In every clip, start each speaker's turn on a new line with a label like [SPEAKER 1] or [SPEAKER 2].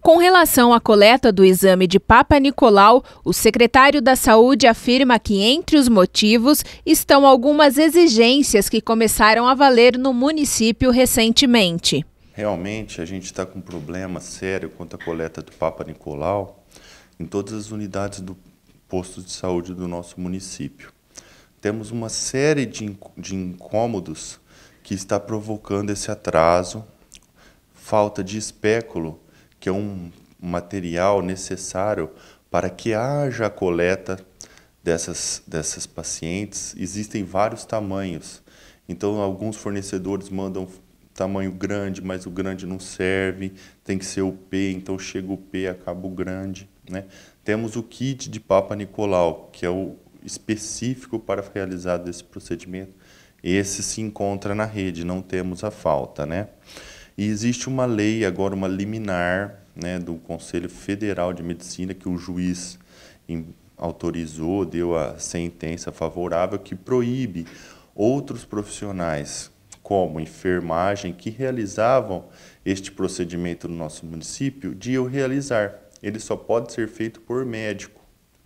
[SPEAKER 1] Com relação à coleta do exame de Papa Nicolau, o secretário da Saúde afirma que entre os motivos estão algumas exigências que começaram a valer no município recentemente.
[SPEAKER 2] Realmente, a gente está com um problema sério quanto à coleta do Papa Nicolau em todas as unidades do posto de saúde do nosso município. Temos uma série de incômodos que está provocando esse atraso, falta de espéculo que é um material necessário para que haja a coleta dessas, dessas pacientes. Existem vários tamanhos. Então, alguns fornecedores mandam tamanho grande, mas o grande não serve, tem que ser o P, então chega o P, acaba o grande. Né? Temos o kit de Papa Nicolau, que é o específico para realizar esse procedimento. Esse se encontra na rede, não temos a falta. Né? E existe uma lei agora, uma liminar né, do Conselho Federal de Medicina que o juiz autorizou, deu a sentença favorável que proíbe outros profissionais, como enfermagem, que realizavam este procedimento no nosso município, de eu realizar. Ele só pode ser feito por médico,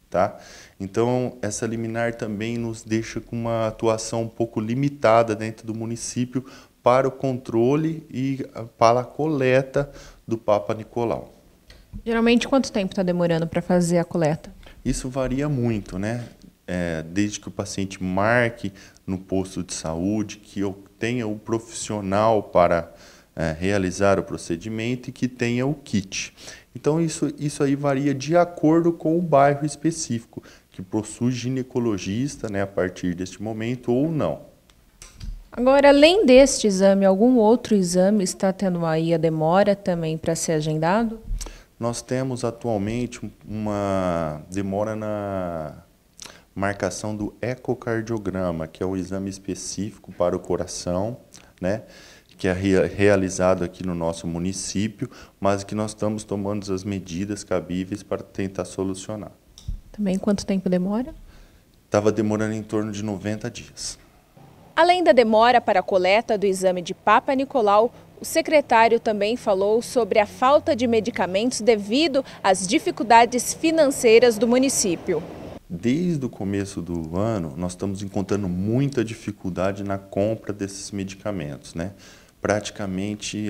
[SPEAKER 2] tá? Então, essa liminar também nos deixa com uma atuação um pouco limitada dentro do município para o controle e ah, para a coleta do Papa Nicolau.
[SPEAKER 1] Geralmente, quanto tempo está demorando para fazer a coleta?
[SPEAKER 2] Isso varia muito, né? É, desde que o paciente marque no posto de saúde, que eu tenha o profissional para é, realizar o procedimento e que tenha o kit. Então, isso, isso aí varia de acordo com o bairro específico, que possui ginecologista né, a partir deste momento ou não.
[SPEAKER 1] Agora, além deste exame, algum outro exame está tendo aí a demora também para ser agendado?
[SPEAKER 2] Nós temos atualmente uma demora na marcação do ecocardiograma, que é o exame específico para o coração, né? que é realizado aqui no nosso município, mas que nós estamos tomando as medidas cabíveis para tentar solucionar.
[SPEAKER 1] Também quanto tempo demora?
[SPEAKER 2] Estava demorando em torno de 90 dias.
[SPEAKER 1] Além da demora para a coleta do exame de Papa Nicolau, o secretário também falou sobre a falta de medicamentos devido às dificuldades financeiras do município.
[SPEAKER 2] Desde o começo do ano, nós estamos encontrando muita dificuldade na compra desses medicamentos. Né? Praticamente,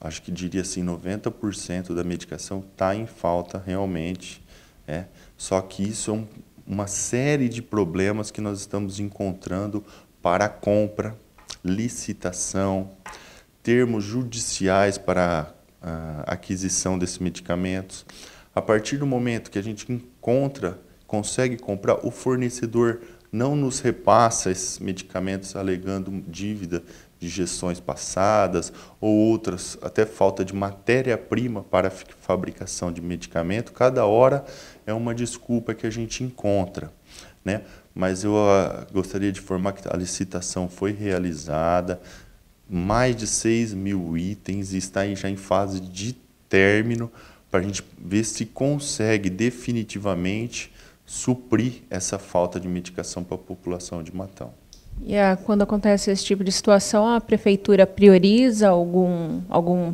[SPEAKER 2] acho que diria assim, 90% da medicação está em falta realmente. Né? Só que isso é um uma série de problemas que nós estamos encontrando para compra, licitação, termos judiciais para a aquisição desses medicamentos. A partir do momento que a gente encontra, consegue comprar, o fornecedor não nos repassa esses medicamentos alegando dívida de gestões passadas ou outras, até falta de matéria-prima para fabricação de medicamento, cada hora é uma desculpa que a gente encontra. Né? Mas eu a, ah, gostaria de informar que a licitação foi realizada, mais de 6 mil itens e está já em fase de término para a gente ver se consegue definitivamente suprir essa falta de medicação para a população de Matão.
[SPEAKER 1] E ah, quando acontece esse tipo de situação, a prefeitura prioriza algum, algum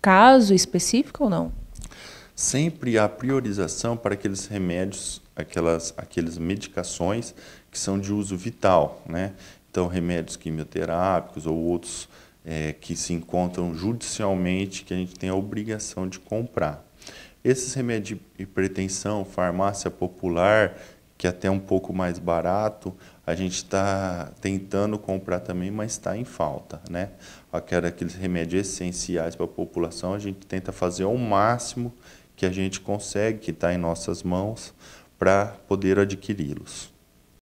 [SPEAKER 1] caso específico ou não?
[SPEAKER 2] Sempre há priorização para aqueles remédios, aquelas, aquelas medicações que são de uso vital, né? Então, remédios quimioterápicos ou outros é, que se encontram judicialmente que a gente tem a obrigação de comprar. Esses remédios de hipertensão, farmácia popular, que é até um pouco mais barato, a gente está tentando comprar também, mas está em falta, né? Aqueles remédios essenciais para a população, a gente tenta fazer o máximo que a gente consegue, que está em nossas mãos, para poder adquiri-los.